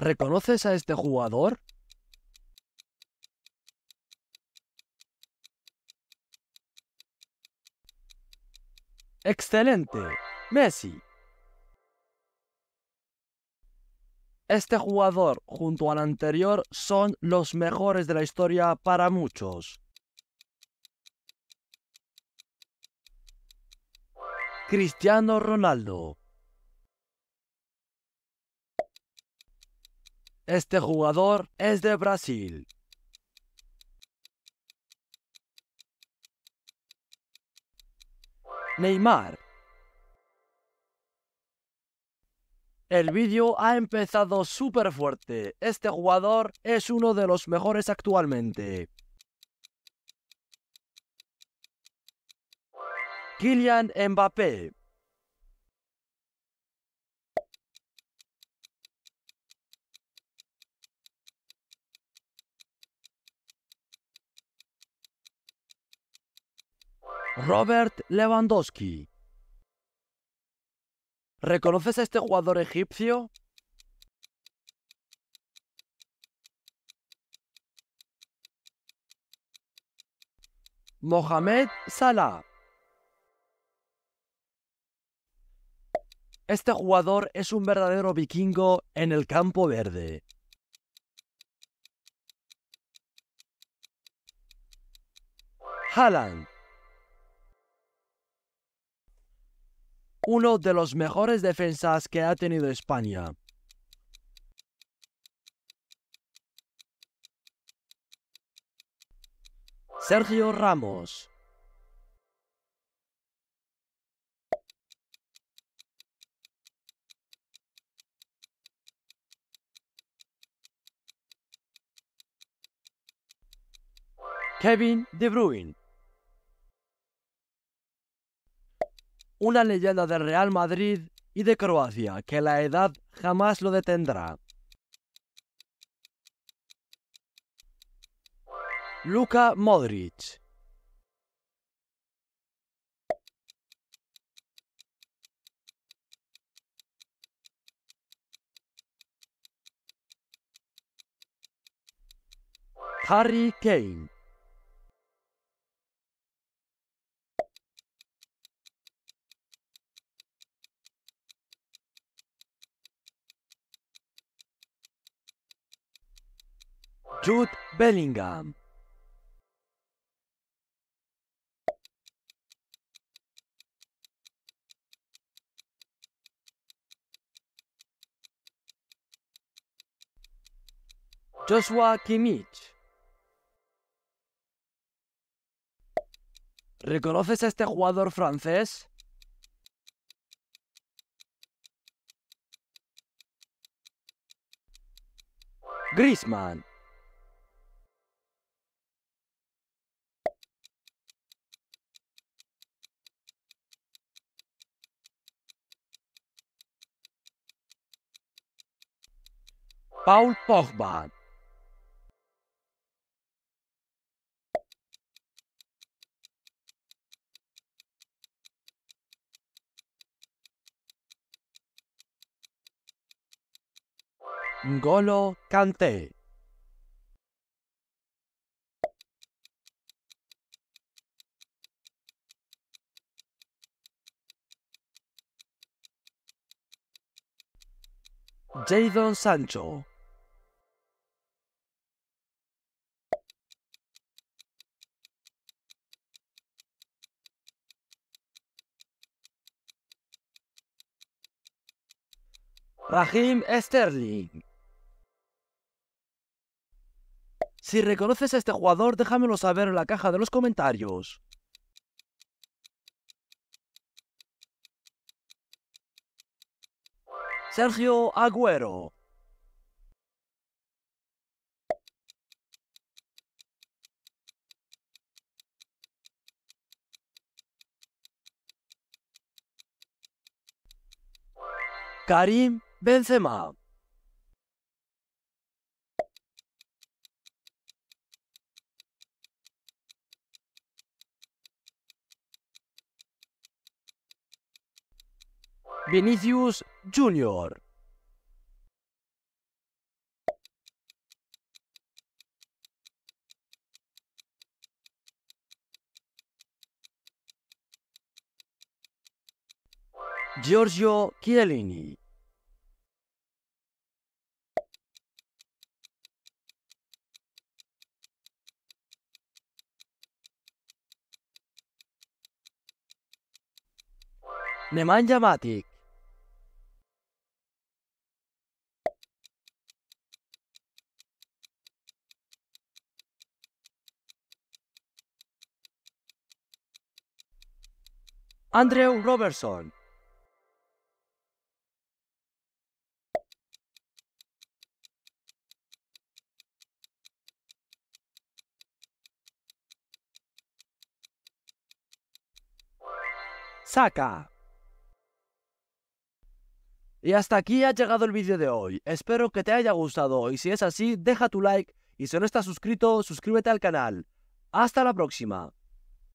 ¿Reconoces a este jugador? Excelente. Messi. Este jugador junto al anterior son los mejores de la historia para muchos. Cristiano Ronaldo. Este jugador es de Brasil. Neymar. El vídeo ha empezado súper fuerte. Este jugador es uno de los mejores actualmente. Kylian Mbappé. Robert Lewandowski. ¿Reconoces a este jugador egipcio? Mohamed Salah. Este jugador es un verdadero vikingo en el campo verde. Haaland. uno de los mejores defensas que ha tenido España. Sergio Ramos. Kevin De Bruyne. una leyenda del Real Madrid y de Croacia, que la edad jamás lo detendrá. Luka Modric Harry Kane Jude Bellingham. Joshua Kimmich. ¿Reconoces a este jugador francés? Griezmann. Paul Pogba. Golo Kanté. Jadon Sancho. Rahim Sterling. Si reconoces a este jugador, déjamelo saber en la caja de los comentarios. Sergio Agüero. Karim Benzema Vinicius Junior Giorgio Chiellini Nemanja Matic. Andrew Robertson. Saka. Y hasta aquí ha llegado el vídeo de hoy, espero que te haya gustado y si es así, deja tu like y si no estás suscrito, suscríbete al canal. Hasta la próxima.